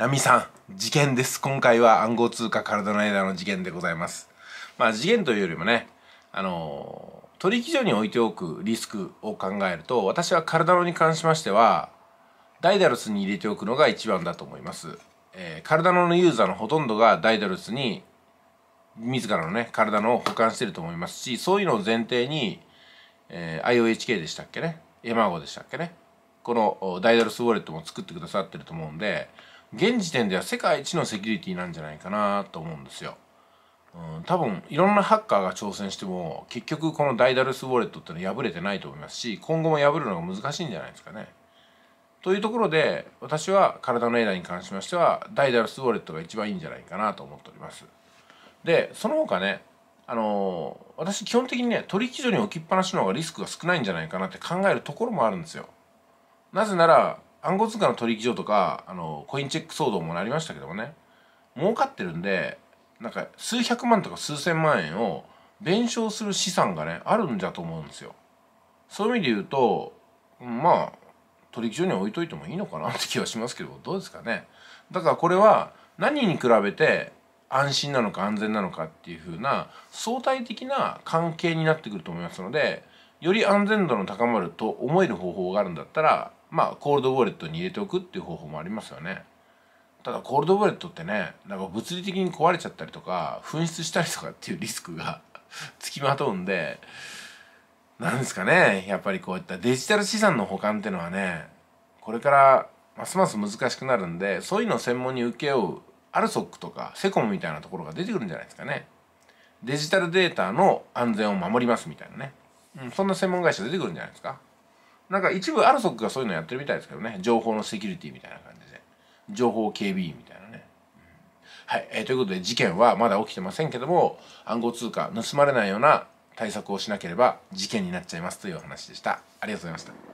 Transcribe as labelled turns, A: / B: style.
A: ナミさん、事件です。今回は暗号通貨カルダナエダの事件でございます。まあ事件というよりもね、あの、取引所に置いておくリスクを考えると、私はカルダノに関しましては、ダイダロスに入れておくのが一番だと思います。えー、カルダノのユーザーのほとんどがダイダルスに自らのね体の保管してると思いますしそういうのを前提に、えー、IOHK でしたっけねエマゴでしたっけねこのダイダルスウォレットも作ってくださってると思うんで現時点では世界一のセキュリティなんじゃないかなと思うんですよ。うん、多分いろんなハッカーが挑戦しても結局このダイダルスウォレットってのは破れてないと思いますし今後も破るのが難しいんじゃないですかね。というところで私は体のエラーに関しましてはダイダルスウォレットが一番いいんじゃないかなと思っております。でその他ねあのー、私基本的にね取引所に置きっぱなしの方がリスクが少ないんじゃないかなって考えるところもあるんですよ。なぜなら暗号通貨の取引所とかあのコインチェック騒動もなりましたけどもね儲かってるんでなんか数百万とか数千万円を弁償する資産がねあるんじゃと思うんですよ。そういう意味で言うとまあ取引所に置いといてもいいのかなって気はしますけどどうですかね。だからこれは何に比べて安心なのか安全なのかっていうふうな相対的な関係になってくると思いますのでより安全度の高まると思える方法があるんだったらまあコールドウォレットに入れておくっていう方法もありますよねただコールドウォレットってねなんか物理的に壊れちゃったりとか紛失したりとかっていうリスクが 付きまとうんでなんですかねやっぱりこういったデジタル資産の保管っていうのはねこれからますます難しくなるんでそういうのを専門に請け負うアルソックとかセコムみたいなところが出てくるんじゃないですかねデジタルデータの安全を守りますみたいなね、うん、そんな専門会社出てくるんじゃないですかなんか一部アルソックがそういうのやってるみたいですけどね情報のセキュリティみたいな感じで情報警備員みたいなね、はい、えー、ということで事件はまだ起きてませんけども暗号通貨盗まれないような対策をしなければ事件になっちゃいますというお話でしたありがとうございました